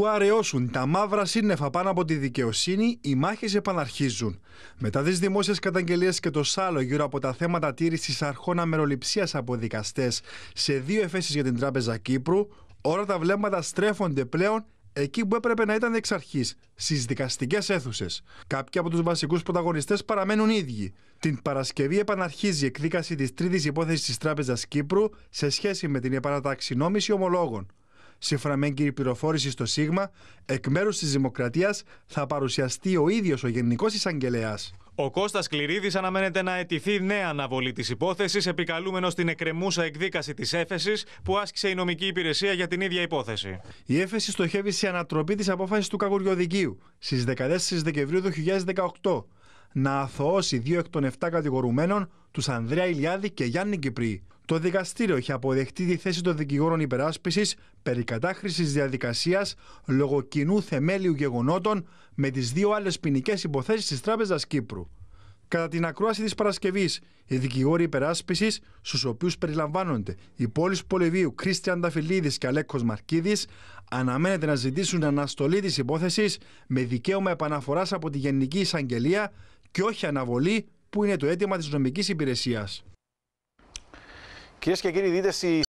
του αραιώσουν τα μαύρα σύννεφα πάνω από τη δικαιοσύνη, οι μάχες επαναρχίζουν. Μετά τις δημόσιες καταγγελίες και το σάλο γύρω από τα θέματα τήρησης αρχών αμεροληψίας από δικαστές σε δύο εφέσεις για την Τράπεζα Κύπρου, όλα τα βλέμματα στρέφονται πλέον εκεί που έπρεπε να ήταν εξ αρχής, στις δικαστικές αίθουσες. Κάποιοι από τους βασικούς πρωταγωνιστές παραμένουν ίδιοι. Την Παρασκευή επαναρχίζει η εκδίκαση της τρίτης υπόθεσης της Τράπεζας Κύπρου σε σχέση με την επαναταξινόμηση ομολόγων. Σύμφωνα με έγκυρη πληροφόρηση στο ΣΥΓΜΑ, εκ μέρους της Δημοκρατίας θα παρουσιαστεί ο ίδιος ο Γενικός Εισαγγελέας. Ο Κώστας Κληρίδης αναμένεται να αιτηθεί νέα αναβολή της υπόθεσης, επικαλούμενος την εκκρεμούσα εκδίκαση της έφεσης που άσκησε η νομική υπηρεσία για την ίδια υπόθεση. Η έφεση στοχεύει σε ανατροπή της απόφασης του Καγουριοδικίου, στι 14 Δεκεμβρίου 2018 να αθωώσει δύο εκ των 7 κατηγορουμένων, τους Ανδρέα Ηλιάδη και Γιάννη Κυπρή. Το δικαστήριο είχε αποδεχτεί τη θέση των δικηγόρων υπεράσπισης περί κατάχρησης διαδικασίας λόγω κοινού θεμέλιου γεγονότων με τις δύο άλλες ποινικές υποθέσεις της Τράπεζας Κύπρου. Κατά την ακρόαση της Παρασκευής, οι δικηγόροι υπεράσπισης, στους οποίους περιλαμβάνονται η πόλει Πολεβίου Κρίστιαν Ταφιλίδη και Αλέκος Μαρκίδης, αναμένεται να ζητήσουν αναστολή της υπόθεσης με δικαίωμα επαναφοράς από τη Γενική Εισαγγελία και όχι αναβολή, που είναι το αίτημα της νομικής υπηρεσίας. Querías que aquele líder se